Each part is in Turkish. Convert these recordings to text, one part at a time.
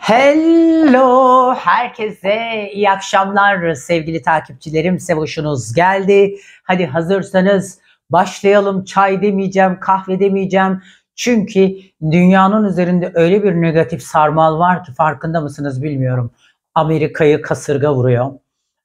Hello herkese iyi akşamlar sevgili takipçilerim. Sevoşunuz geldi. Hadi hazırsanız başlayalım. Çay demeyeceğim, kahve demeyeceğim. Çünkü dünyanın üzerinde öyle bir negatif sarmal var ki farkında mısınız bilmiyorum. Amerika'yı kasırga vuruyor.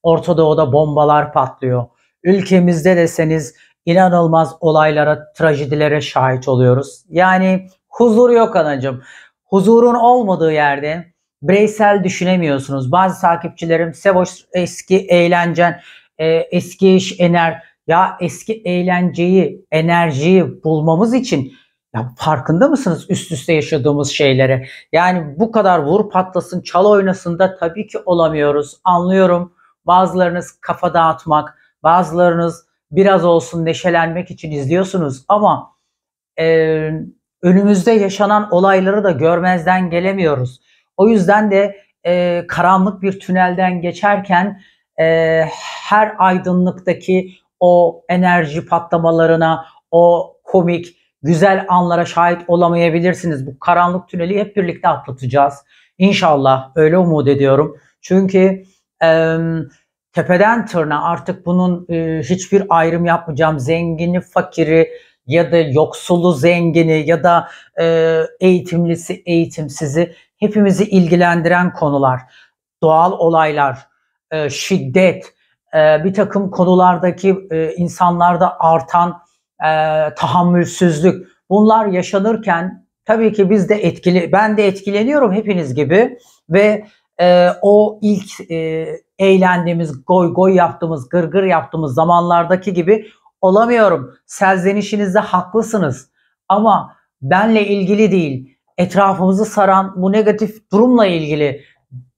Orta Doğu'da bombalar patlıyor. Ülkemizde deseniz inanılmaz olaylara, trajedilere şahit oluyoruz. Yani Huzur yok anacım. Huzurun olmadığı yerde bireysel düşünemiyorsunuz. Bazı takipçilerim Sevoş eski eğlencen, e, eski iş ener ya eski eğlenceyi, enerjiyi bulmamız için ya farkında mısınız üst üste yaşadığımız şeylere? Yani bu kadar vur patlasın, çal oynasın da tabii ki olamıyoruz. Anlıyorum. Bazılarınız kafa dağıtmak, bazılarınız biraz olsun neşelenmek için izliyorsunuz ama e, önümüzde yaşanan olayları da görmezden gelemiyoruz. O yüzden de e, karanlık bir tünelden geçerken e, her aydınlıktaki o enerji patlamalarına, o komik, güzel anlara şahit olamayabilirsiniz. Bu karanlık tüneli hep birlikte atlatacağız. İnşallah öyle umut ediyorum. Çünkü e, tepeden tırna artık bunun e, hiçbir ayrım yapmayacağım. Zengini, fakiri, ya da yoksulu zengini ya da e, eğitimlisi eğitimsizi hepimizi ilgilendiren konular, doğal olaylar, e, şiddet, e, bir takım konulardaki e, insanlarda artan e, tahammülsüzlük bunlar yaşanırken tabii ki biz de etkili, ben de etkileniyorum hepiniz gibi ve e, o ilk e, eğlendiğimiz, goy goy yaptığımız, gırgır gır yaptığımız zamanlardaki gibi olamıyorum. Serzenişinizde haklısınız. Ama benle ilgili değil, etrafımızı saran bu negatif durumla ilgili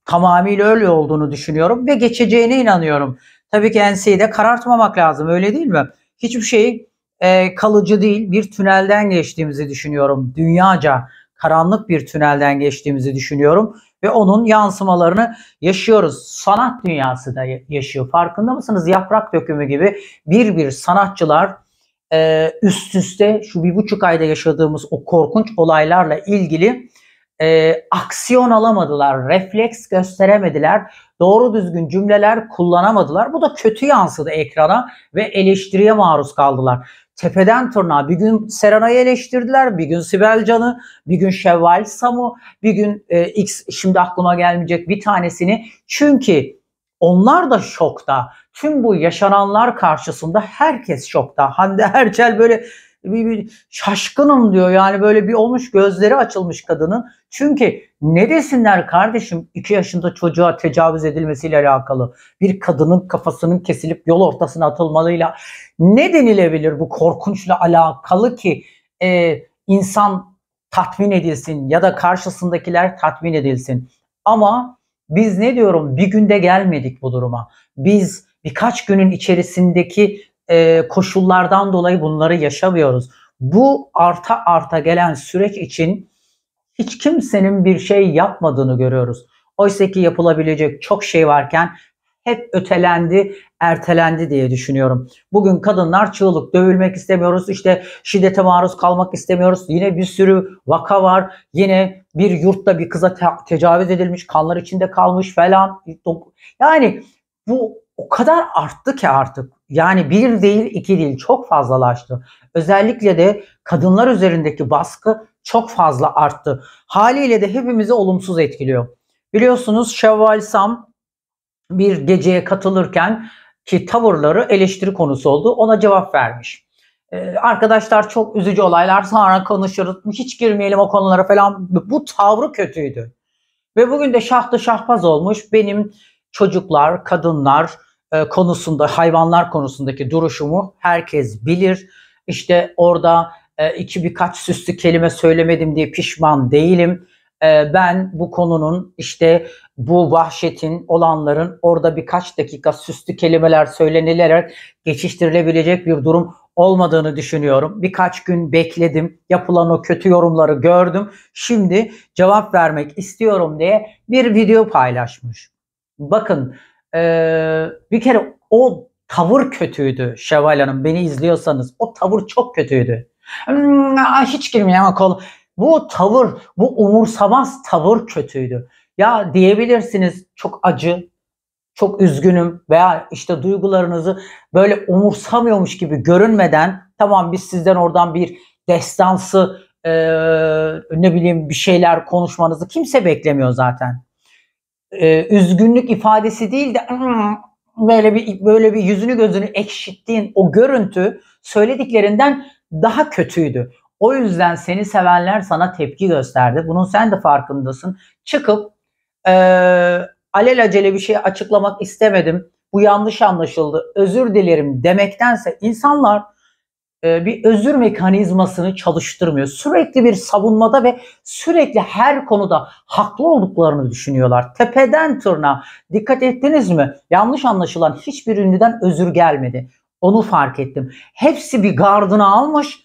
tamamıyla öyle olduğunu düşünüyorum ve geçeceğine inanıyorum. Tabii ki enseyi de karartmamak lazım öyle değil mi? Hiçbir şey e, kalıcı değil bir tünelden geçtiğimizi düşünüyorum dünyaca karanlık bir tünelden geçtiğimizi düşünüyorum ve onun yansımalarını yaşıyoruz. Sanat dünyası da yaşıyor. Farkında mısınız? Yaprak dökümü gibi bir bir sanatçılar e, üst üste şu bir buçuk ayda yaşadığımız o korkunç olaylarla ilgili e, aksiyon alamadılar, refleks gösteremediler, doğru düzgün cümleler kullanamadılar. Bu da kötü yansıdı ekrana ve eleştiriye maruz kaldılar. Tepeden tırnağa bir gün Serenay'ı eleştirdiler, bir gün Sibel Can'ı, bir gün Şevval Sam'ı, bir gün e, X şimdi aklıma gelmeyecek bir tanesini. Çünkü onlar da şokta. Tüm bu yaşananlar karşısında herkes şokta. Hande Erçel böyle bir, bir şaşkınım diyor. Yani böyle bir olmuş gözleri açılmış kadının. Çünkü ne desinler kardeşim 2 yaşında çocuğa tecavüz edilmesiyle alakalı bir kadının kafasının kesilip yol ortasına atılmalıyla ne denilebilir bu korkunçla alakalı ki e, insan tatmin edilsin ya da karşısındakiler tatmin edilsin. Ama biz ne diyorum bir günde gelmedik bu duruma. Biz birkaç günün içerisindeki e, koşullardan dolayı bunları yaşamıyoruz. Bu arta arta gelen süreç için hiç kimsenin bir şey yapmadığını görüyoruz. Oysa ki yapılabilecek çok şey varken hep ötelendi, ertelendi diye düşünüyorum. Bugün kadınlar çığlık dövülmek istemiyoruz, işte şiddete maruz kalmak istemiyoruz. Yine bir sürü vaka var. Yine bir yurtta bir kıza te- tecavüz edilmiş, kanlar içinde kalmış falan. Yani bu o kadar arttı ki artık. Yani bir değil iki değil çok fazlalaştı. Özellikle de kadınlar üzerindeki baskı çok fazla arttı. Haliyle de hepimizi olumsuz etkiliyor. Biliyorsunuz Şevval Sam bir geceye katılırken ki tavırları eleştiri konusu oldu. Ona cevap vermiş. Ee, arkadaşlar çok üzücü olaylar sonra konuşuruz. Hiç girmeyelim o konulara falan. Bu tavrı kötüydü. Ve bugün de şahtı şahbaz olmuş. Benim çocuklar, kadınlar, e, konusunda, hayvanlar konusundaki duruşumu herkes bilir. İşte orada e, iki birkaç süslü kelime söylemedim diye pişman değilim. E, ben bu konunun işte bu vahşetin olanların orada birkaç dakika süslü kelimeler söylenilerek geçiştirilebilecek bir durum olmadığını düşünüyorum. Birkaç gün bekledim. Yapılan o kötü yorumları gördüm. Şimdi cevap vermek istiyorum diye bir video paylaşmış. Bakın ee, bir kere o tavır kötüydü Şevval Hanım. Beni izliyorsanız o tavır çok kötüydü. Hmm, hiç girmeyeyim akıl. Bu tavır, bu umursamaz tavır kötüydü. Ya diyebilirsiniz çok acı, çok üzgünüm veya işte duygularınızı böyle umursamıyormuş gibi görünmeden tamam biz sizden oradan bir destansı e, ne bileyim bir şeyler konuşmanızı kimse beklemiyor zaten e, üzgünlük ifadesi değil de hmm, böyle bir böyle bir yüzünü gözünü ekşittiğin o görüntü söylediklerinden daha kötüydü. O yüzden seni sevenler sana tepki gösterdi. Bunun sen de farkındasın. Çıkıp e, alelacele bir şey açıklamak istemedim. Bu yanlış anlaşıldı. Özür dilerim demektense insanlar e, bir özür mekanizmasını çalıştırmıyor. Sürekli bir savunmada ve sürekli her konuda haklı olduklarını düşünüyorlar. Tepeden tırna dikkat ettiniz mi? Yanlış anlaşılan hiçbir ünlüden özür gelmedi. Onu fark ettim. Hepsi bir gardına almış.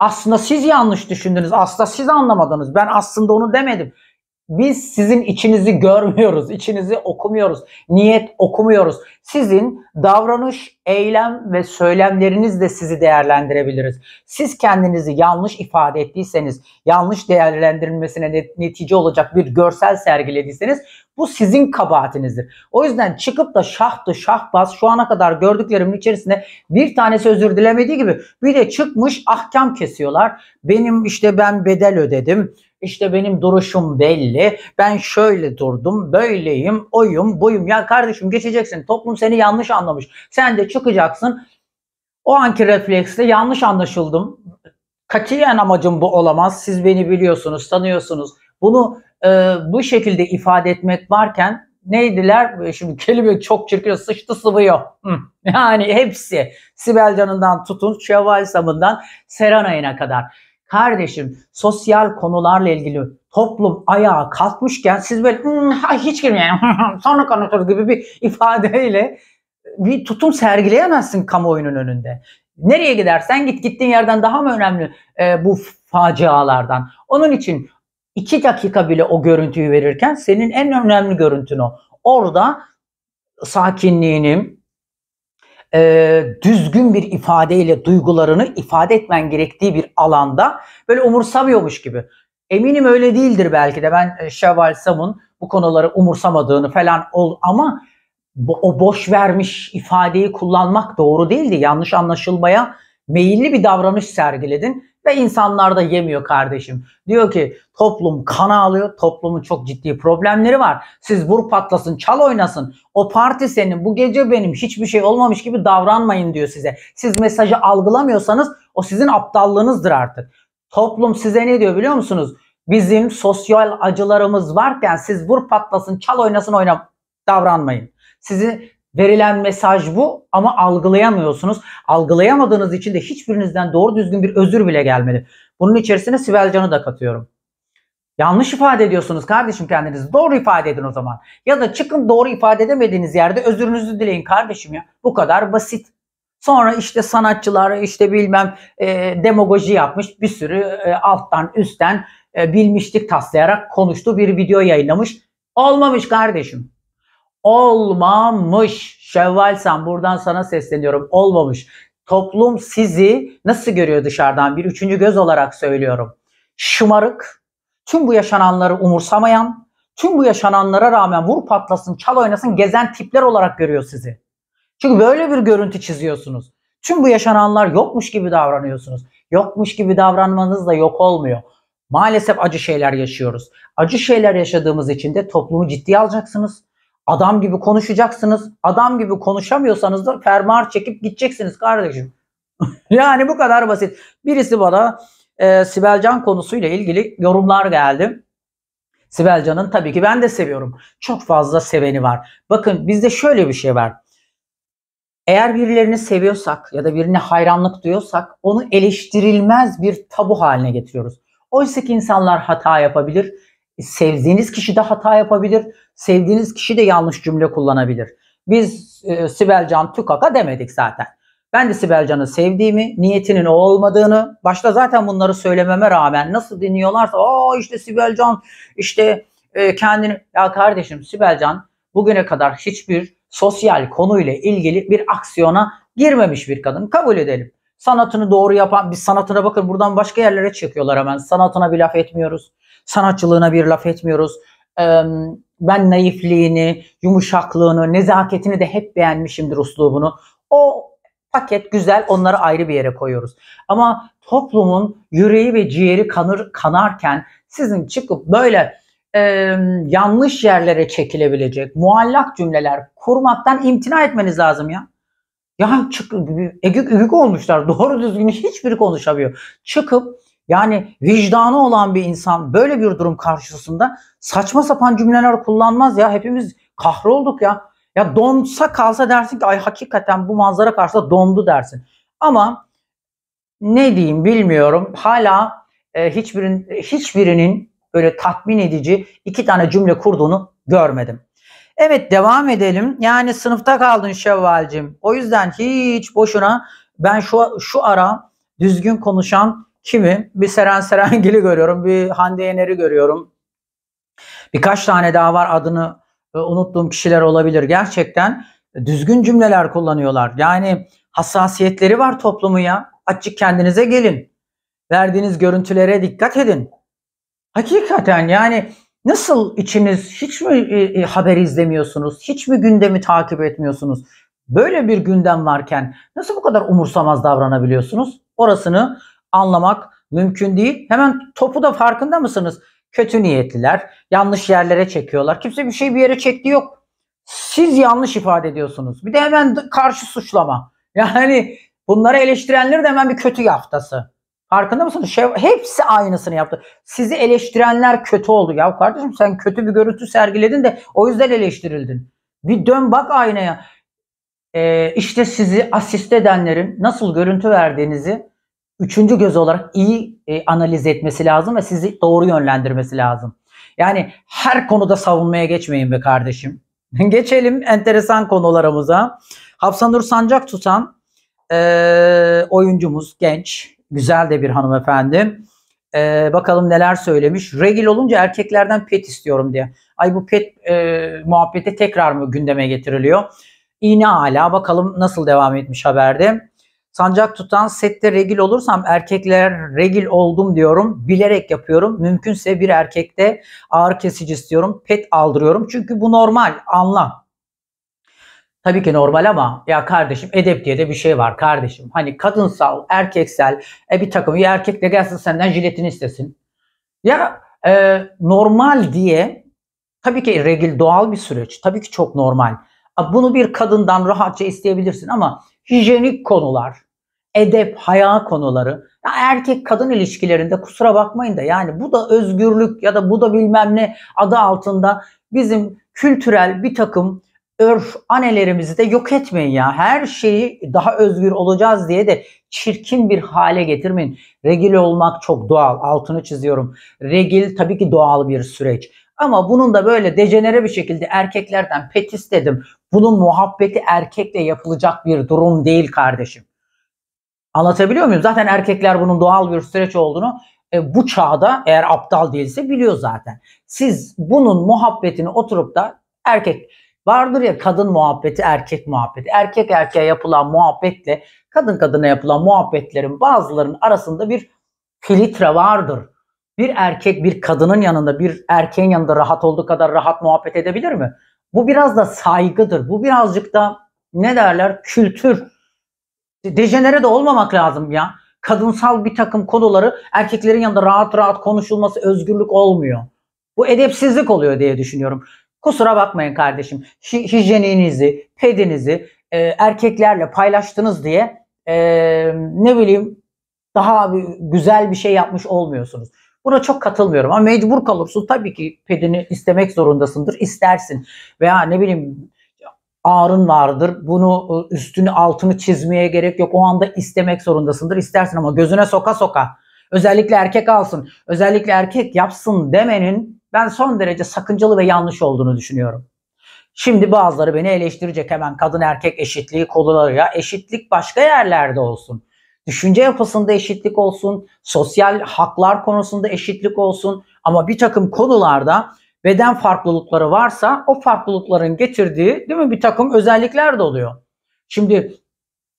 Aslında siz yanlış düşündünüz. Aslında siz anlamadınız. Ben aslında onu demedim. Biz sizin içinizi görmüyoruz, içinizi okumuyoruz, niyet okumuyoruz. Sizin davranış, eylem ve söylemlerinizle sizi değerlendirebiliriz. Siz kendinizi yanlış ifade ettiyseniz, yanlış değerlendirilmesine netice olacak bir görsel sergilediyseniz bu sizin kabahatinizdir. O yüzden çıkıp da şahtı şahbaz şu ana kadar gördüklerimin içerisinde bir tanesi özür dilemediği gibi bir de çıkmış ahkam kesiyorlar. Benim işte ben bedel ödedim. İşte benim duruşum belli. Ben şöyle durdum, böyleyim, oyum, buyum. Ya kardeşim geçeceksin. Toplum seni yanlış anlamış. Sen de çıkacaksın. O anki refleksle yanlış anlaşıldım. Katiyen amacım bu olamaz. Siz beni biliyorsunuz, tanıyorsunuz. Bunu e, bu şekilde ifade etmek varken neydiler? Ee, şimdi kelime çok çirkin. Sıçtı sıvıyor. Yani hepsi. Sibel Can'ından tutun Şevval Sam'ından Serenay'ına kadar. Kardeşim sosyal konularla ilgili toplum ayağa kalkmışken siz böyle hmm, hiç girmeyin sonra konuşuruz gibi bir ifadeyle bir tutum sergileyemezsin kamuoyunun önünde. Nereye gidersen git gittiğin yerden daha mı önemli e, bu facialardan? Onun için 2 dakika bile o görüntüyü verirken senin en önemli görüntün o. Orada sakinliğini, e, düzgün bir ifadeyle duygularını ifade etmen gerektiği bir alanda böyle umursamıyormuş gibi. Eminim öyle değildir belki de ben e, Şevval Sam'ın bu konuları umursamadığını falan ol ama bo o boş vermiş ifadeyi kullanmak doğru değildi. Yanlış anlaşılmaya meyilli bir davranış sergiledin ve insanlar da yemiyor kardeşim. Diyor ki toplum kana alıyor. Toplumun çok ciddi problemleri var. Siz vur patlasın, çal oynasın. O parti senin, bu gece benim, hiçbir şey olmamış gibi davranmayın diyor size. Siz mesajı algılamıyorsanız o sizin aptallığınızdır artık. Toplum size ne diyor biliyor musunuz? Bizim sosyal acılarımız varken siz vur patlasın, çal oynasın oynam davranmayın. Sizi Verilen mesaj bu ama algılayamıyorsunuz. Algılayamadığınız için de hiçbirinizden doğru düzgün bir özür bile gelmedi. Bunun içerisine Sibel Can'ı da katıyorum. Yanlış ifade ediyorsunuz kardeşim kendinizi. Doğru ifade edin o zaman. Ya da çıkın doğru ifade edemediğiniz yerde özürünüzü dileyin kardeşim ya. Bu kadar basit. Sonra işte sanatçılar işte bilmem e, demagoji yapmış bir sürü e, alttan üstten e, bilmişlik taslayarak konuştu bir video yayınlamış. Olmamış kardeşim olmamış. Şevval sen buradan sana sesleniyorum. Olmamış. Toplum sizi nasıl görüyor dışarıdan? Bir üçüncü göz olarak söylüyorum. Şımarık, tüm bu yaşananları umursamayan, tüm bu yaşananlara rağmen vur patlasın, çal oynasın, gezen tipler olarak görüyor sizi. Çünkü böyle bir görüntü çiziyorsunuz. Tüm bu yaşananlar yokmuş gibi davranıyorsunuz. Yokmuş gibi davranmanız da yok olmuyor. Maalesef acı şeyler yaşıyoruz. Acı şeyler yaşadığımız için de toplumu ciddiye alacaksınız. Adam gibi konuşacaksınız. Adam gibi konuşamıyorsanız da fermuar çekip gideceksiniz kardeşim. yani bu kadar basit. Birisi bana e, Sibelcan konusuyla ilgili yorumlar geldi. Sibelcan'ın tabii ki ben de seviyorum. Çok fazla seveni var. Bakın bizde şöyle bir şey var. Eğer birilerini seviyorsak ya da birine hayranlık duyuyorsak onu eleştirilmez bir tabu haline getiriyoruz. Oysa ki insanlar hata yapabilir sevdiğiniz kişi de hata yapabilir. Sevdiğiniz kişi de yanlış cümle kullanabilir. Biz e, Sibel Can Tükaka demedik zaten. Ben de Sibel Can'ı sevdiğimi, niyetinin o olmadığını, başta zaten bunları söylememe rağmen nasıl dinliyorlarsa aa işte Sibel Can işte e, kendini... Ya kardeşim Sibel Can bugüne kadar hiçbir sosyal konuyla ilgili bir aksiyona girmemiş bir kadın. Kabul edelim. Sanatını doğru yapan, biz sanatına bakın buradan başka yerlere çekiyorlar hemen. Sanatına bir laf etmiyoruz sanatçılığına bir laf etmiyoruz. ben naifliğini, yumuşaklığını, nezaketini de hep beğenmişimdir uslubunu. O paket güzel onları ayrı bir yere koyuyoruz. Ama toplumun yüreği ve ciğeri kanır kanarken sizin çıkıp böyle yanlış yerlere çekilebilecek muallak cümleler kurmaktan imtina etmeniz lazım ya. Ya çık, egük ügük olmuşlar. Doğru düzgün hiçbiri konuşamıyor. Çıkıp yani vicdanı olan bir insan böyle bir durum karşısında saçma sapan cümleler kullanmaz ya. Hepimiz kahrolduk ya. Ya donsa kalsa dersin ki ay hakikaten bu manzara karşısında dondu dersin. Ama ne diyeyim bilmiyorum. Hala e, hiçbirin hiçbirinin böyle tatmin edici iki tane cümle kurduğunu görmedim. Evet devam edelim. Yani sınıfta kaldın Şevvalcim. O yüzden hiç boşuna ben şu şu ara düzgün konuşan kimi? Bir Seren Serengil'i görüyorum, bir Hande Yener'i görüyorum. Birkaç tane daha var adını e, unuttuğum kişiler olabilir. Gerçekten düzgün cümleler kullanıyorlar. Yani hassasiyetleri var toplumu ya. Açık kendinize gelin. Verdiğiniz görüntülere dikkat edin. Hakikaten yani nasıl içiniz hiç mi e, e, haber izlemiyorsunuz? Hiç mi gündemi takip etmiyorsunuz? Böyle bir gündem varken nasıl bu kadar umursamaz davranabiliyorsunuz? Orasını anlamak mümkün değil. Hemen topu da farkında mısınız? Kötü niyetliler yanlış yerlere çekiyorlar. Kimse bir şey bir yere çekti yok. Siz yanlış ifade ediyorsunuz. Bir de hemen karşı suçlama. Yani bunları eleştirenler de hemen bir kötü yaftası. Farkında mısınız? Şey, hepsi aynısını yaptı. Sizi eleştirenler kötü oldu. Ya kardeşim sen kötü bir görüntü sergiledin de o yüzden eleştirildin. Bir dön bak aynaya. Ee, işte sizi asist edenlerin nasıl görüntü verdiğinizi üçüncü göz olarak iyi e, analiz etmesi lazım ve sizi doğru yönlendirmesi lazım. Yani her konuda savunmaya geçmeyin be kardeşim. Geçelim enteresan konularımıza. Hapsanur Sancak tutan e, oyuncumuz genç, güzel de bir hanımefendi. E, bakalım neler söylemiş. Regil olunca erkeklerden pet istiyorum diye. Ay bu pet e, muhabbeti tekrar mı gündeme getiriliyor? İğne hala bakalım nasıl devam etmiş haberde sancak tutan sette regil olursam erkekler regil oldum diyorum. Bilerek yapıyorum. Mümkünse bir erkekte ağır kesici istiyorum. Pet aldırıyorum. Çünkü bu normal anla Tabii ki normal ama ya kardeşim edep diye de bir şey var kardeşim. Hani kadınsal, erkeksel e bir takım ya erkek de gelsin senden jiletini istesin. Ya e, normal diye tabii ki regil doğal bir süreç. Tabii ki çok normal. Bunu bir kadından rahatça isteyebilirsin ama hijyenik konular, edep, haya konuları. Ya erkek kadın ilişkilerinde kusura bakmayın da yani bu da özgürlük ya da bu da bilmem ne adı altında bizim kültürel bir takım örf anelerimizi de yok etmeyin ya. Her şeyi daha özgür olacağız diye de çirkin bir hale getirmeyin. Regil olmak çok doğal. Altını çiziyorum. Regil tabii ki doğal bir süreç. Ama bunun da böyle dejenere bir şekilde erkeklerden pet istedim. Bunun muhabbeti erkekle yapılacak bir durum değil kardeşim. Anlatabiliyor muyum? Zaten erkekler bunun doğal bir süreç olduğunu e, bu çağda eğer aptal değilse biliyor zaten. Siz bunun muhabbetini oturup da erkek vardır ya kadın muhabbeti, erkek muhabbeti. Erkek erkeğe yapılan muhabbetle kadın kadına yapılan muhabbetlerin bazılarının arasında bir filtre vardır. Bir erkek bir kadının yanında bir erkeğin yanında rahat olduğu kadar rahat muhabbet edebilir mi? Bu biraz da saygıdır. Bu birazcık da ne derler kültür dejenere de olmamak lazım ya. Kadınsal bir takım konuları erkeklerin yanında rahat rahat konuşulması özgürlük olmuyor. Bu edepsizlik oluyor diye düşünüyorum. Kusura bakmayın kardeşim. Hi hijyeninizi, pedinizi e, erkeklerle paylaştınız diye e, ne bileyim daha güzel bir şey yapmış olmuyorsunuz. Buna çok katılmıyorum ama mecbur kalırsın tabii ki pedini istemek zorundasındır. istersin veya ne bileyim ağrın vardır. Bunu ıı, üstünü altını çizmeye gerek yok. O anda istemek zorundasındır. İstersin ama gözüne soka soka. Özellikle erkek alsın, özellikle erkek yapsın demenin ben son derece sakıncalı ve yanlış olduğunu düşünüyorum. Şimdi bazıları beni eleştirecek hemen kadın erkek eşitliği konuları ya eşitlik başka yerlerde olsun. Düşünce yapısında eşitlik olsun, sosyal haklar konusunda eşitlik olsun ama bir takım konularda beden farklılıkları varsa o farklılıkların getirdiği değil mi bir takım özellikler de oluyor. Şimdi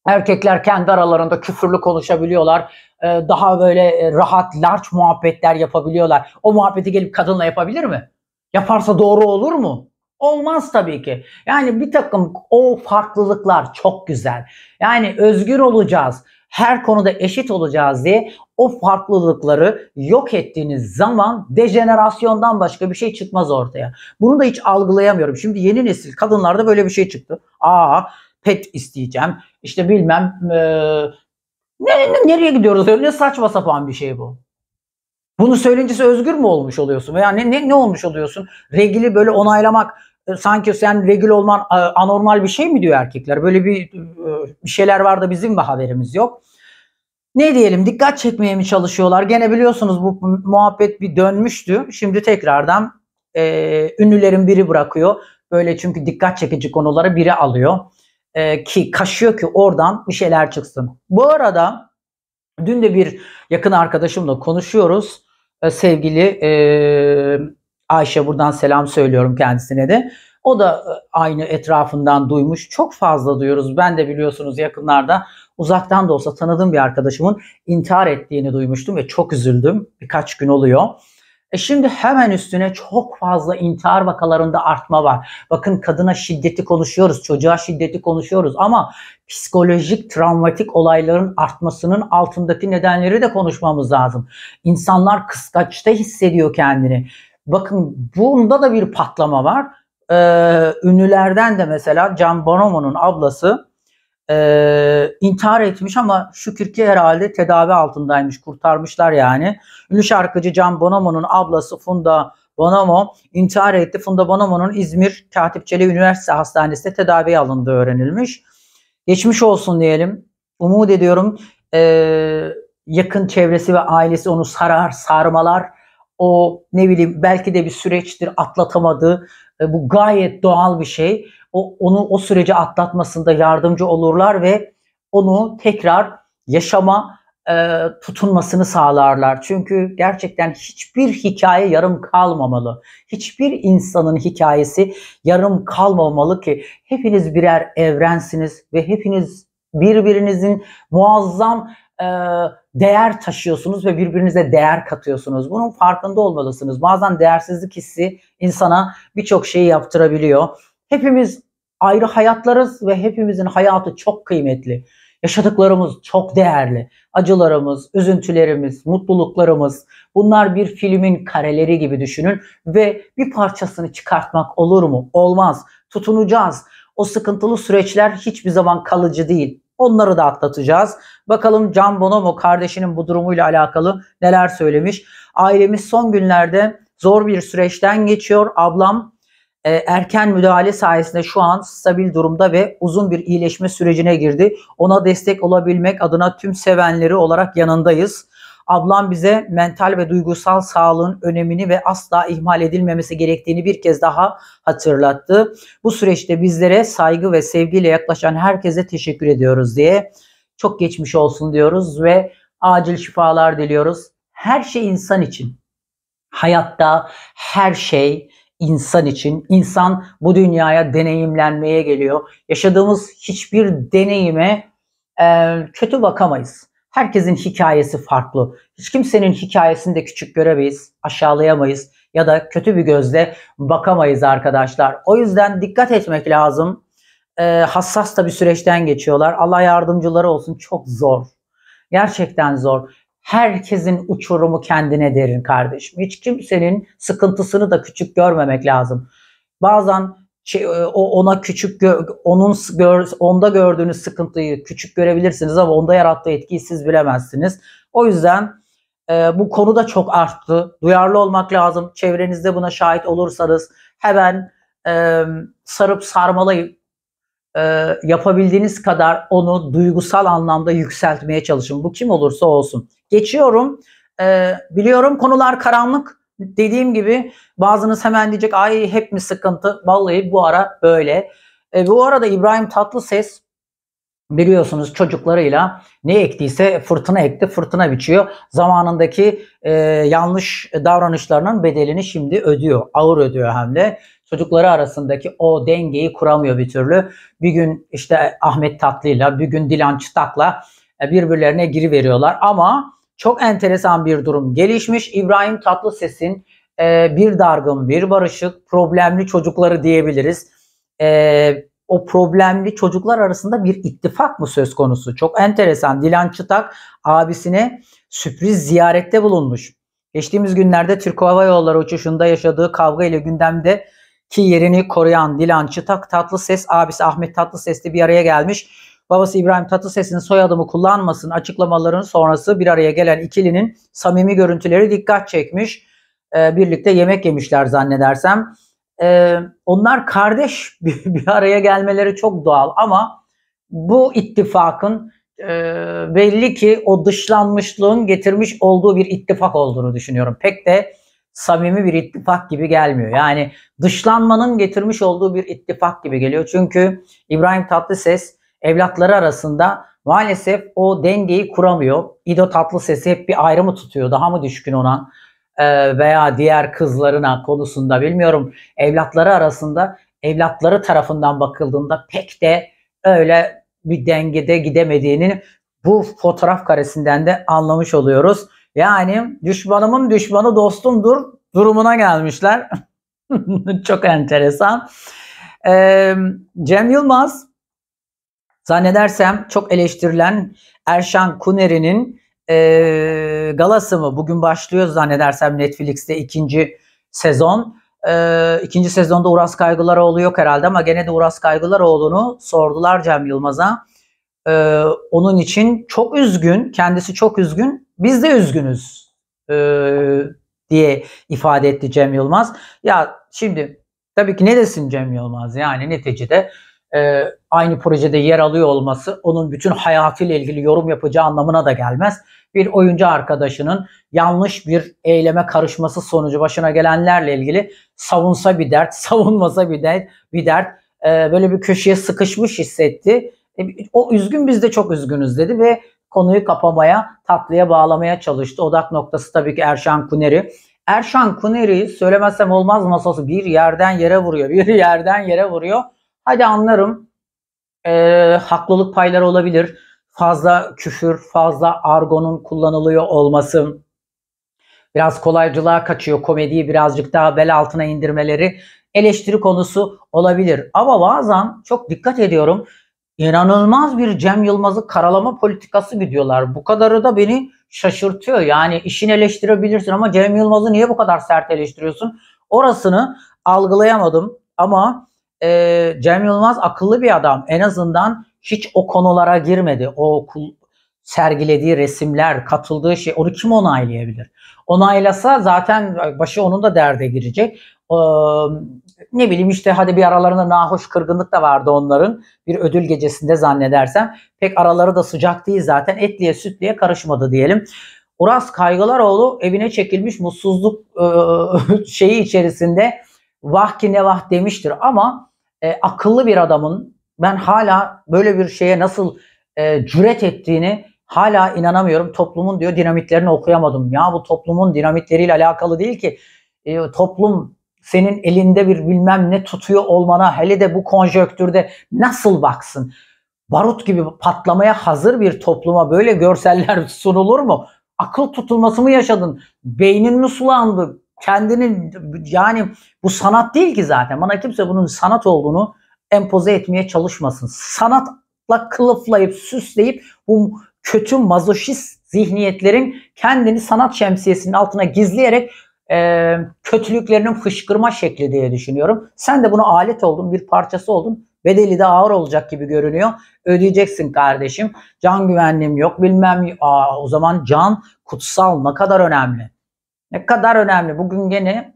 erkekler kendi aralarında küfürlü konuşabiliyorlar. E, daha böyle e, rahat, large muhabbetler yapabiliyorlar. O muhabbeti gelip kadınla yapabilir mi? Yaparsa doğru olur mu? Olmaz tabii ki. Yani bir takım o farklılıklar çok güzel. Yani özgür olacağız her konuda eşit olacağız diye o farklılıkları yok ettiğiniz zaman dejenerasyondan başka bir şey çıkmaz ortaya. Bunu da hiç algılayamıyorum. Şimdi yeni nesil kadınlarda böyle bir şey çıktı. Aa pet isteyeceğim. İşte bilmem e, ne, nereye gidiyoruz öyle saçma sapan bir şey bu. Bunu söyleyince özgür mü olmuş oluyorsun? Veya ne, ne, ne olmuş oluyorsun? Regili böyle onaylamak e, sanki sen regül olman e, anormal bir şey mi diyor erkekler? Böyle bir e, bir şeyler var da bizim mi haberimiz yok? ne diyelim dikkat çekmeye mi çalışıyorlar? Gene biliyorsunuz bu muhabbet bir dönmüştü. Şimdi tekrardan e, ünlülerin biri bırakıyor. Böyle çünkü dikkat çekici konulara biri alıyor. E, ki kaşıyor ki oradan bir şeyler çıksın. Bu arada dün de bir yakın arkadaşımla konuşuyoruz. E, sevgili e, Ayşe buradan selam söylüyorum kendisine de. O da e, aynı etrafından duymuş. Çok fazla duyuyoruz. Ben de biliyorsunuz yakınlarda uzaktan da olsa tanıdığım bir arkadaşımın intihar ettiğini duymuştum ve çok üzüldüm. Birkaç gün oluyor. E şimdi hemen üstüne çok fazla intihar vakalarında artma var. Bakın kadına şiddeti konuşuyoruz, çocuğa şiddeti konuşuyoruz ama psikolojik travmatik olayların artmasının altındaki nedenleri de konuşmamız lazım. İnsanlar kıskaçta hissediyor kendini. Bakın bunda da bir patlama var e, ünlülerden de mesela Can Bonomo'nun ablası e, intihar etmiş ama şükür ki herhalde tedavi altındaymış. Kurtarmışlar yani. Ünlü şarkıcı Can Bonomo'nun ablası Funda Bonomo intihar etti. Funda Bonomo'nun İzmir Çelebi Üniversite Hastanesi'nde tedavi alındığı öğrenilmiş. Geçmiş olsun diyelim. Umut ediyorum e, yakın çevresi ve ailesi onu sarar, sarmalar. O ne bileyim belki de bir süreçtir atlatamadı. E, bu gayet doğal bir şey. O, onu o süreci atlatmasında yardımcı olurlar ve onu tekrar yaşama e, tutunmasını sağlarlar. Çünkü gerçekten hiçbir hikaye yarım kalmamalı. Hiçbir insanın hikayesi yarım kalmamalı ki hepiniz birer evrensiniz ve hepiniz birbirinizin muazzam e, değer taşıyorsunuz ve birbirinize değer katıyorsunuz. Bunun farkında olmalısınız. Bazen değersizlik hissi insana birçok şeyi yaptırabiliyor. Hepimiz ayrı hayatlarız ve hepimizin hayatı çok kıymetli. Yaşadıklarımız çok değerli. Acılarımız, üzüntülerimiz, mutluluklarımız bunlar bir filmin kareleri gibi düşünün ve bir parçasını çıkartmak olur mu? Olmaz. Tutunacağız. O sıkıntılı süreçler hiçbir zaman kalıcı değil. Onları da atlatacağız. Bakalım Can Bonomo kardeşinin bu durumuyla alakalı neler söylemiş. Ailemiz son günlerde zor bir süreçten geçiyor. Ablam e, erken müdahale sayesinde şu an stabil durumda ve uzun bir iyileşme sürecine girdi. Ona destek olabilmek adına tüm sevenleri olarak yanındayız. Ablam bize mental ve duygusal sağlığın önemini ve asla ihmal edilmemesi gerektiğini bir kez daha hatırlattı. Bu süreçte bizlere saygı ve sevgiyle yaklaşan herkese teşekkür ediyoruz diye çok geçmiş olsun diyoruz ve acil şifalar diliyoruz. Her şey insan için. Hayatta her şey insan için. İnsan bu dünyaya deneyimlenmeye geliyor. Yaşadığımız hiçbir deneyime e, kötü bakamayız. Herkesin hikayesi farklı. Hiç kimsenin hikayesini de küçük göremeyiz, aşağılayamayız ya da kötü bir gözle bakamayız arkadaşlar. O yüzden dikkat etmek lazım. Ee, hassas da bir süreçten geçiyorlar. Allah yardımcıları olsun. Çok zor. Gerçekten zor. Herkesin uçurumu kendine derin kardeşim. Hiç kimsenin sıkıntısını da küçük görmemek lazım. Bazen şey, e, ona küçük onun gör- onda gördüğünüz sıkıntıyı küçük görebilirsiniz ama onda yarattığı etkiyi siz bilemezsiniz. O yüzden e, bu konu da çok arttı. Duyarlı olmak lazım. Çevrenizde buna şahit olursanız hemen e, sarıp sarmalayıp e, yapabildiğiniz kadar onu duygusal anlamda yükseltmeye çalışın. Bu kim olursa olsun. Geçiyorum. E, biliyorum konular karanlık dediğim gibi bazınız hemen diyecek ay hep mi sıkıntı? Vallahi bu ara böyle. E, bu arada İbrahim Tatlıses biliyorsunuz çocuklarıyla ne ektiyse fırtına ekti, fırtına biçiyor. Zamanındaki e, yanlış davranışlarının bedelini şimdi ödüyor. Ağır ödüyor hem de. Çocukları arasındaki o dengeyi kuramıyor bir türlü. Bir gün işte Ahmet Tatlı'yla, bir gün Dilan Çıtak'la e, birbirlerine giriveriyorlar ama çok enteresan bir durum gelişmiş. İbrahim Tatlıses'in e, bir dargın bir barışık problemli çocukları diyebiliriz. E, o problemli çocuklar arasında bir ittifak mı söz konusu? Çok enteresan. Dilan Çıtak abisine sürpriz ziyarette bulunmuş. Geçtiğimiz günlerde Türk Hava Yolları uçuşunda yaşadığı kavga ile gündemde ki yerini koruyan Dilan Çıtak Tatlıses abisi Ahmet Tatlıses'le bir araya gelmiş babası İbrahim Tatlıses'in soyadımı kullanmasın açıklamaların sonrası bir araya gelen ikilinin samimi görüntüleri dikkat çekmiş. E, birlikte yemek yemişler zannedersem. E, onlar kardeş bir, bir araya gelmeleri çok doğal ama bu ittifakın e, belli ki o dışlanmışlığın getirmiş olduğu bir ittifak olduğunu düşünüyorum. Pek de samimi bir ittifak gibi gelmiyor. Yani dışlanmanın getirmiş olduğu bir ittifak gibi geliyor. Çünkü İbrahim Tatlıses evlatları arasında maalesef o dengeyi kuramıyor. İdo tatlı sesi hep bir ayrımı tutuyor? Daha mı düşkün ona? E, veya diğer kızlarına konusunda bilmiyorum. Evlatları arasında evlatları tarafından bakıldığında pek de öyle bir dengede gidemediğini bu fotoğraf karesinden de anlamış oluyoruz. Yani düşmanımın düşmanı dostumdur durumuna gelmişler. Çok enteresan. Ee, Cem Yılmaz Zannedersem çok eleştirilen Erşan Kuneri'nin e, galası mı? Bugün başlıyor zannedersem Netflix'te ikinci sezon. E, ikinci sezonda Uras Kaygılaroğlu yok herhalde ama gene de Uras Kaygılaroğlu'nu sordular Cem Yılmaz'a. E, onun için çok üzgün, kendisi çok üzgün, biz de üzgünüz e, diye ifade etti Cem Yılmaz. Ya şimdi tabii ki ne desin Cem Yılmaz yani neticede e, aynı projede yer alıyor olması onun bütün hayatıyla ilgili yorum yapacağı anlamına da gelmez. Bir oyuncu arkadaşının yanlış bir eyleme karışması sonucu başına gelenlerle ilgili savunsa bir dert, savunmasa bir dert, bir dert e, böyle bir köşeye sıkışmış hissetti. E, o üzgün biz de çok üzgünüz dedi ve konuyu kapamaya, tatlıya bağlamaya çalıştı. Odak noktası tabii ki Erşan Kuneri. Erşan Kuner'i söylemezsem olmaz masası bir yerden yere vuruyor. Bir yerden yere vuruyor. Hadi anlarım. Ee, haklılık payları olabilir. Fazla küfür, fazla argonun kullanılıyor olması. Biraz kolaycılığa kaçıyor. Komediyi birazcık daha bel altına indirmeleri eleştiri konusu olabilir. Ama bazen çok dikkat ediyorum. İnanılmaz bir Cem Yılmaz'ı karalama politikası gidiyorlar. Bu kadarı da beni şaşırtıyor. Yani işini eleştirebilirsin ama Cem Yılmaz'ı niye bu kadar sert eleştiriyorsun? Orasını algılayamadım ama e, Cem Yılmaz akıllı bir adam. En azından hiç o konulara girmedi. O kul, sergilediği resimler, katıldığı şey onu kim onaylayabilir? Onaylasa zaten başı onun da derde girecek. Ee, ne bileyim işte hadi bir aralarında nahoş kırgınlık da vardı onların. Bir ödül gecesinde zannedersem. Pek araları da sıcak değil zaten. Etliye sütliye karışmadı diyelim. Uras Kaygılaroğlu evine çekilmiş mutsuzluk e, şeyi içerisinde vah ki ne vah demiştir ama e, akıllı bir adamın ben hala böyle bir şeye nasıl e, cüret ettiğini hala inanamıyorum. Toplumun diyor dinamitlerini okuyamadım. Ya bu toplumun dinamitleriyle alakalı değil ki. E, toplum senin elinde bir bilmem ne tutuyor olmana hele de bu konjöktürde nasıl baksın? Barut gibi patlamaya hazır bir topluma böyle görseller sunulur mu? Akıl tutulması mı yaşadın? Beynin mi sulandı? kendini yani bu sanat değil ki zaten. Bana kimse bunun sanat olduğunu empoze etmeye çalışmasın. Sanatla kılıflayıp süsleyip bu kötü mazoşist zihniyetlerin kendini sanat şemsiyesinin altına gizleyerek e, kötülüklerinin fışkırma şekli diye düşünüyorum. Sen de bunu alet oldun, bir parçası oldun. Bedeli de ağır olacak gibi görünüyor. Ödeyeceksin kardeşim. Can güvenliğim yok bilmem. Aa, o zaman can kutsal ne kadar önemli. Ne kadar önemli. Bugün gene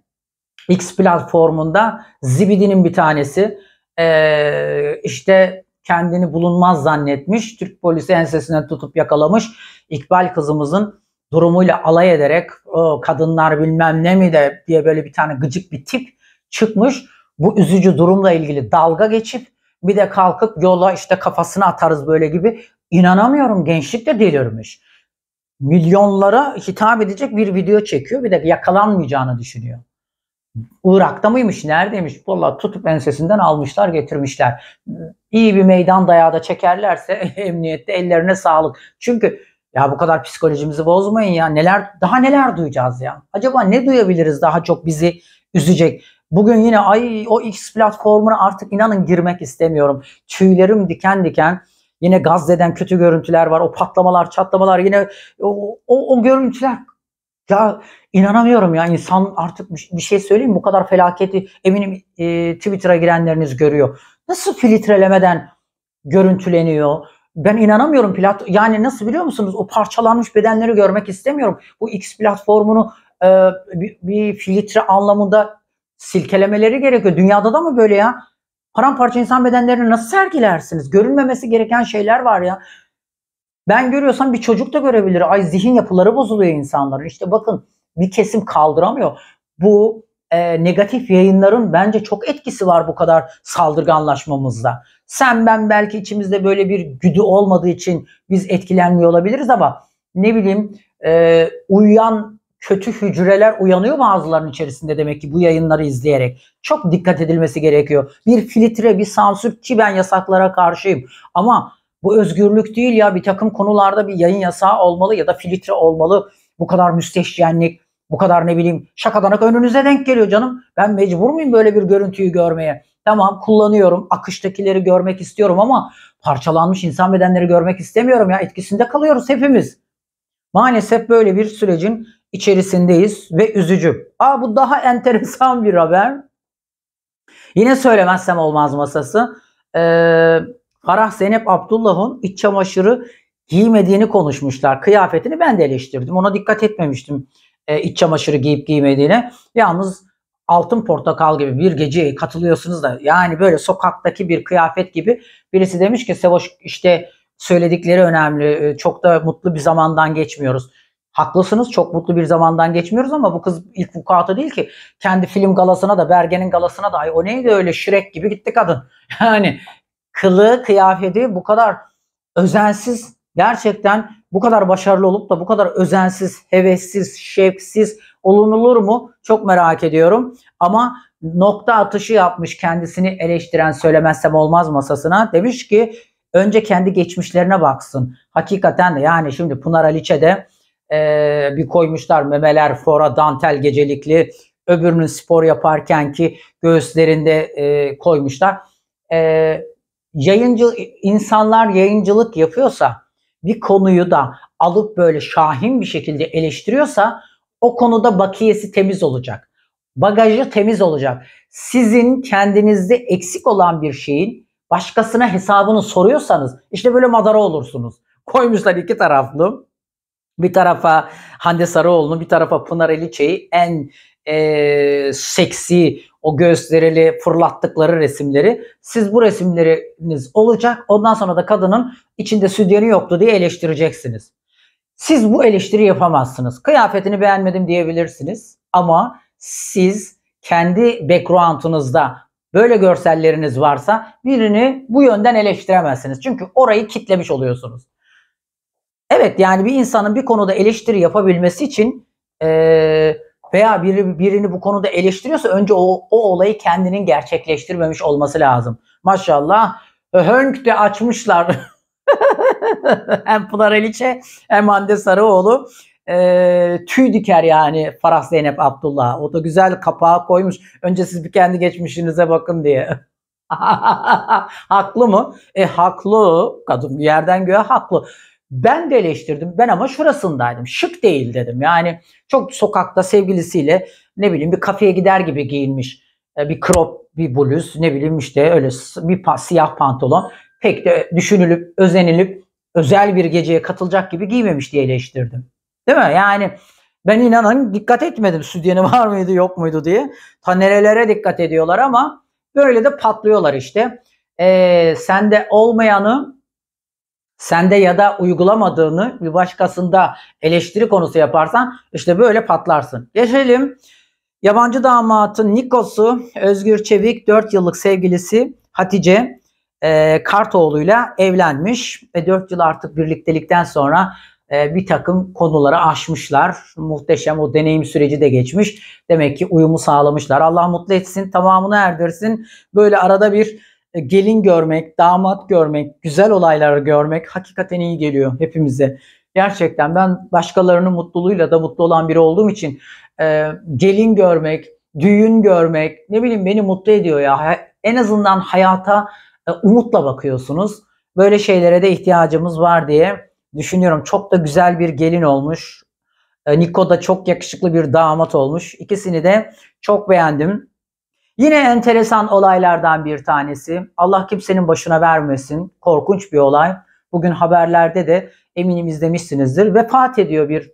X platformunda Zibidi'nin bir tanesi ee, işte kendini bulunmaz zannetmiş. Türk polisi ensesine tutup yakalamış. İkbal kızımızın durumuyla alay ederek o kadınlar bilmem ne mi de diye böyle bir tane gıcık bir tip çıkmış. Bu üzücü durumla ilgili dalga geçip bir de kalkıp yola işte kafasını atarız böyle gibi. İnanamıyorum gençlik de delirmiş milyonlara hitap edecek bir video çekiyor. Bir de yakalanmayacağını düşünüyor. Irak'ta mıymış? Neredeymiş? Valla tutup ensesinden almışlar getirmişler. İyi bir meydan dayağı da çekerlerse emniyette ellerine sağlık. Çünkü ya bu kadar psikolojimizi bozmayın ya. Neler daha neler duyacağız ya? Acaba ne duyabiliriz daha çok bizi üzecek? Bugün yine ay o X platformuna artık inanın girmek istemiyorum. Tüylerim diken diken. Yine Gazze'den kötü görüntüler var. O patlamalar, çatlamalar yine o, o, o görüntüler ya inanamıyorum ya insan artık bir şey söyleyeyim bu kadar felaketi eminim e, Twitter'a girenleriniz görüyor. Nasıl filtrelemeden görüntüleniyor? Ben inanamıyorum plat yani nasıl biliyor musunuz o parçalanmış bedenleri görmek istemiyorum. Bu X platformunu e, bir, bir filtre anlamında silkelemeleri gerekiyor. Dünyada da mı böyle ya? Paramparça insan bedenlerini nasıl sergilersiniz? Görünmemesi gereken şeyler var ya. Ben görüyorsam bir çocuk da görebilir. Ay zihin yapıları bozuluyor insanların. İşte bakın bir kesim kaldıramıyor. Bu e, negatif yayınların bence çok etkisi var bu kadar saldırganlaşmamızda. Sen ben belki içimizde böyle bir güdü olmadığı için biz etkilenmiyor olabiliriz ama ne bileyim e, uyuyan kötü hücreler uyanıyor bazılarının içerisinde demek ki bu yayınları izleyerek. Çok dikkat edilmesi gerekiyor. Bir filtre, bir sansür ki ben yasaklara karşıyım. Ama bu özgürlük değil ya bir takım konularda bir yayın yasağı olmalı ya da filtre olmalı. Bu kadar müsteşcenlik, bu kadar ne bileyim şakadanak önünüze denk geliyor canım. Ben mecbur muyum böyle bir görüntüyü görmeye? Tamam kullanıyorum, akıştakileri görmek istiyorum ama parçalanmış insan bedenleri görmek istemiyorum ya. Etkisinde kalıyoruz hepimiz. Maalesef böyle bir sürecin içerisindeyiz ve üzücü. Aa bu daha enteresan bir haber. Yine söylemezsem olmaz masası. Ee, Farah Zeynep Abdullah'ın iç çamaşırı giymediğini konuşmuşlar. Kıyafetini ben de eleştirdim. Ona dikkat etmemiştim e, iç çamaşırı giyip giymediğine. Yalnız altın portakal gibi bir gece katılıyorsunuz da yani böyle sokaktaki bir kıyafet gibi birisi demiş ki Sevoş işte söyledikleri önemli. Ee, çok da mutlu bir zamandan geçmiyoruz. Haklısınız çok mutlu bir zamandan geçmiyoruz ama bu kız ilk vukuatı değil ki. Kendi film galasına da Bergen'in galasına da ay o neydi öyle şirek gibi gitti kadın. Yani kılığı kıyafeti bu kadar özensiz gerçekten bu kadar başarılı olup da bu kadar özensiz, hevessiz, şevksiz olunulur mu? Çok merak ediyorum. Ama nokta atışı yapmış kendisini eleştiren söylemezsem olmaz masasına. Demiş ki Önce kendi geçmişlerine baksın. Hakikaten de yani şimdi Pınar Aliç'e de e, bir koymuşlar memeler, fora, dantel gecelikli. Öbürünün spor yaparken ki göğüslerinde e, koymuşlar. E, yayıncı insanlar yayıncılık yapıyorsa bir konuyu da alıp böyle şahin bir şekilde eleştiriyorsa o konuda bakiyesi temiz olacak. Bagajı temiz olacak. Sizin kendinizde eksik olan bir şeyin başkasına hesabını soruyorsanız işte böyle madara olursunuz. Koymuşlar iki taraflı. Bir tarafa Hande Sarıoğlu'nu bir tarafa Pınar Eliçe'yi en e, seksi o gösterili fırlattıkları resimleri. Siz bu resimleriniz olacak. Ondan sonra da kadının içinde sütyeni yoktu diye eleştireceksiniz. Siz bu eleştiri yapamazsınız. Kıyafetini beğenmedim diyebilirsiniz. Ama siz kendi background'unuzda Böyle görselleriniz varsa birini bu yönden eleştiremezsiniz. Çünkü orayı kitlemiş oluyorsunuz. Evet yani bir insanın bir konuda eleştiri yapabilmesi için ee, veya biri, birini bu konuda eleştiriyorsa önce o, o olayı kendinin gerçekleştirmemiş olması lazım. Maşallah Hönk de açmışlar. hem Pınar Eliçe hem Hande Sarıoğlu e, tüy diker yani Farah Zeynep Abdullah. O da güzel kapağı koymuş. Önce siz bir kendi geçmişinize bakın diye. haklı mı? E haklı. Kadın yerden göğe haklı. Ben de eleştirdim. Ben ama şurasındaydım. Şık değil dedim. Yani çok sokakta sevgilisiyle ne bileyim bir kafeye gider gibi giyinmiş. E, bir crop, bir bluz, ne bileyim işte öyle bir pa siyah pantolon. Pek de düşünülüp, özenilip özel bir geceye katılacak gibi giymemiş diye eleştirdim. Değil mi? Yani ben inanın dikkat etmedim sütyeni var mıydı yok muydu diye. Ta nerelere dikkat ediyorlar ama böyle de patlıyorlar işte. Ee, sende olmayanı sende ya da uygulamadığını bir başkasında eleştiri konusu yaparsan işte böyle patlarsın. Geçelim. Yabancı damatın Nikos'u Özgür Çevik 4 yıllık sevgilisi Hatice e, Kartoğlu'yla evlenmiş ve 4 yıl artık birliktelikten sonra e, bir takım konuları aşmışlar. Muhteşem o deneyim süreci de geçmiş. Demek ki uyumu sağlamışlar. Allah mutlu etsin, tamamını erdirsin. Böyle arada bir e, gelin görmek, damat görmek, güzel olayları görmek hakikaten iyi geliyor hepimize. Gerçekten ben başkalarının mutluluğuyla da mutlu olan biri olduğum için e, gelin görmek, düğün görmek ne bileyim beni mutlu ediyor ya. En azından hayata umutla bakıyorsunuz. Böyle şeylere de ihtiyacımız var diye Düşünüyorum çok da güzel bir gelin olmuş. E, Niko da çok yakışıklı bir damat olmuş. İkisini de çok beğendim. Yine enteresan olaylardan bir tanesi. Allah kimsenin başına vermesin. Korkunç bir olay. Bugün haberlerde de eminim izlemişsinizdir. Vefat ediyor bir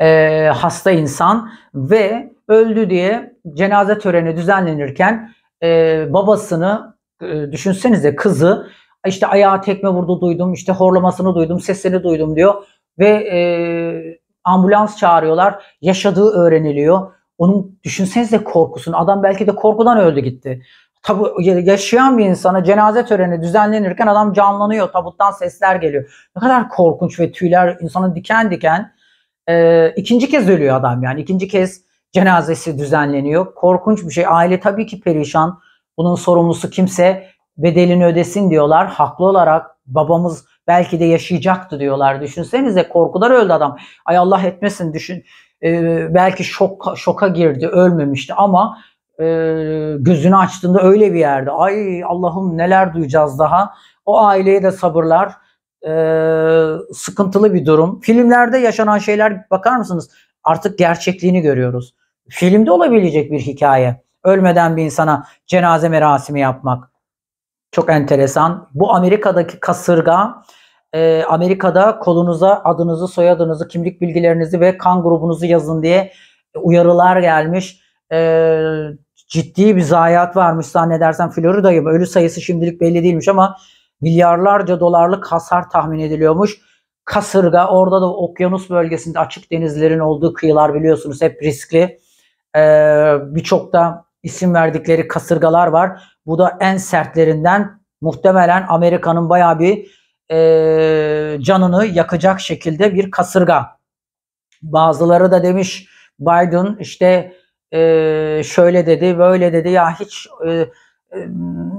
e, hasta insan ve öldü diye cenaze töreni düzenlenirken e, babasını e, düşünsenize kızı işte ayağa tekme vurdu duydum, işte horlamasını duydum, sesini duydum diyor. Ve e, ambulans çağırıyorlar. Yaşadığı öğreniliyor. Onun düşünsenize korkusunu. Adam belki de korkudan öldü gitti. Tabu yaşayan bir insana cenaze töreni düzenlenirken adam canlanıyor. Tabuttan sesler geliyor. Ne kadar korkunç ve tüyler insanın diken diken. E, ikinci kez ölüyor adam yani. ikinci kez cenazesi düzenleniyor. Korkunç bir şey. Aile tabii ki perişan. Bunun sorumlusu kimse bedelini ödesin diyorlar. Haklı olarak babamız belki de yaşayacaktı diyorlar. Düşünsenize korkular öldü adam. Ay Allah etmesin düşün. Ee, belki şok şoka girdi, ölmemişti ama e, gözünü açtığında öyle bir yerde. Ay Allah'ım neler duyacağız daha. O aileye de sabırlar. Ee, sıkıntılı bir durum. Filmlerde yaşanan şeyler bakar mısınız? Artık gerçekliğini görüyoruz. Filmde olabilecek bir hikaye. Ölmeden bir insana cenaze merasimi yapmak çok enteresan. Bu Amerika'daki kasırga e, Amerika'da kolunuza adınızı, soyadınızı, kimlik bilgilerinizi ve kan grubunuzu yazın diye e, uyarılar gelmiş. E, ciddi bir zayiat varmış zannedersem Florida'ya. Ölü sayısı şimdilik belli değilmiş ama milyarlarca dolarlık hasar tahmin ediliyormuş. Kasırga orada da okyanus bölgesinde açık denizlerin olduğu kıyılar biliyorsunuz hep riskli. Ee, Birçok da isim verdikleri kasırgalar var. Bu da en sertlerinden muhtemelen Amerika'nın baya bir e, canını yakacak şekilde bir kasırga. Bazıları da demiş Biden işte e, şöyle dedi böyle dedi ya hiç e, e,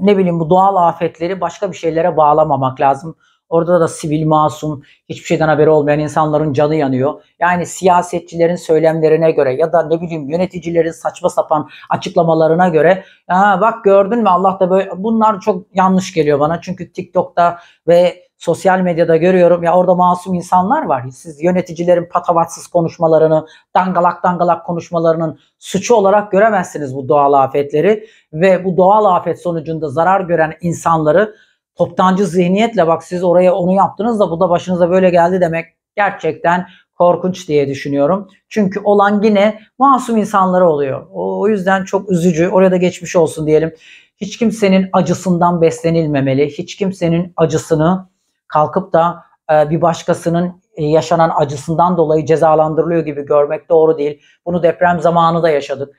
ne bileyim bu doğal afetleri başka bir şeylere bağlamamak lazım Orada da sivil masum, hiçbir şeyden haberi olmayan insanların canı yanıyor. Yani siyasetçilerin söylemlerine göre ya da ne bileyim yöneticilerin saçma sapan açıklamalarına göre ha bak gördün mü Allah da böyle bunlar çok yanlış geliyor bana. Çünkü TikTok'ta ve sosyal medyada görüyorum ya orada masum insanlar var. Siz yöneticilerin patavatsız konuşmalarını, dangalak dangalak konuşmalarının suçu olarak göremezsiniz bu doğal afetleri ve bu doğal afet sonucunda zarar gören insanları toptancı zihniyetle bak siz oraya onu yaptınız da bu da başınıza böyle geldi demek gerçekten korkunç diye düşünüyorum. Çünkü olan yine masum insanlara oluyor. O yüzden çok üzücü. Oraya da geçmiş olsun diyelim. Hiç kimsenin acısından beslenilmemeli. Hiç kimsenin acısını kalkıp da e, bir başkasının e, yaşanan acısından dolayı cezalandırılıyor gibi görmek doğru değil. Bunu deprem zamanı da yaşadık.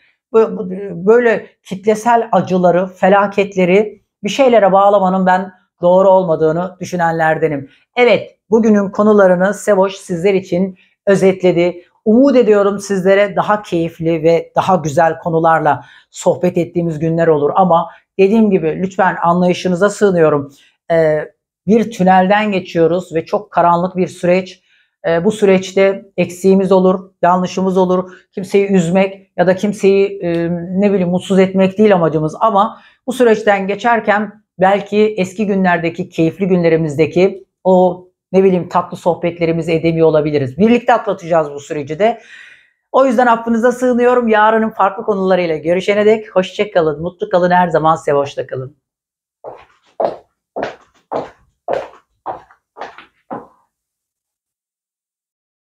Böyle kitlesel acıları, felaketleri bir şeylere bağlamanın ben doğru olmadığını düşünenlerdenim. Evet bugünün konularını Sevoş sizler için özetledi. Umut ediyorum sizlere daha keyifli ve daha güzel konularla sohbet ettiğimiz günler olur. Ama dediğim gibi lütfen anlayışınıza sığınıyorum. Ee, bir tünelden geçiyoruz ve çok karanlık bir süreç. Ee, bu süreçte eksiğimiz olur, yanlışımız olur. Kimseyi üzmek ya da kimseyi e, ne bileyim mutsuz etmek değil amacımız ama bu süreçten geçerken belki eski günlerdeki, keyifli günlerimizdeki o ne bileyim tatlı sohbetlerimizi edemiyor olabiliriz. Birlikte atlatacağız bu süreci de. O yüzden affınıza sığınıyorum. Yarının farklı konularıyla görüşene dek hoşçakalın, mutlu kalın, her zaman sevoşta kalın.